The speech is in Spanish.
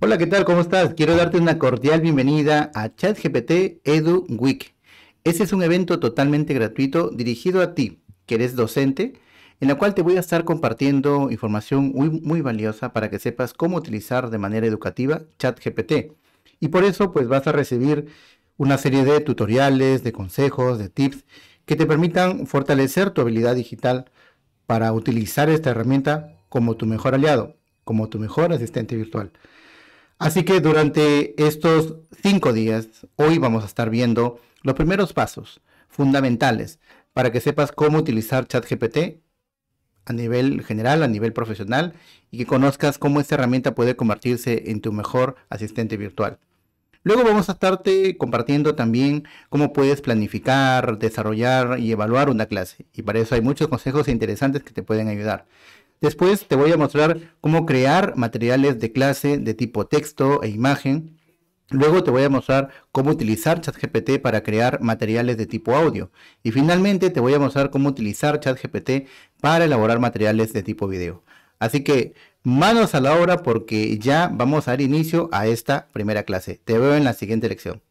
Hola, ¿qué tal? ¿Cómo estás? Quiero darte una cordial bienvenida a ChatGPT Edu Week. Este es un evento totalmente gratuito dirigido a ti, que eres docente, en la cual te voy a estar compartiendo información muy, muy valiosa para que sepas cómo utilizar de manera educativa ChatGPT. Y por eso, pues vas a recibir una serie de tutoriales, de consejos, de tips que te permitan fortalecer tu habilidad digital para utilizar esta herramienta como tu mejor aliado, como tu mejor asistente virtual. Así que durante estos cinco días, hoy vamos a estar viendo los primeros pasos fundamentales para que sepas cómo utilizar ChatGPT a nivel general, a nivel profesional, y que conozcas cómo esta herramienta puede convertirse en tu mejor asistente virtual. Luego vamos a estarte compartiendo también cómo puedes planificar, desarrollar y evaluar una clase. Y para eso hay muchos consejos interesantes que te pueden ayudar. Después te voy a mostrar cómo crear materiales de clase de tipo texto e imagen. Luego te voy a mostrar cómo utilizar ChatGPT para crear materiales de tipo audio. Y finalmente te voy a mostrar cómo utilizar ChatGPT para elaborar materiales de tipo video. Así que manos a la obra porque ya vamos a dar inicio a esta primera clase. Te veo en la siguiente lección.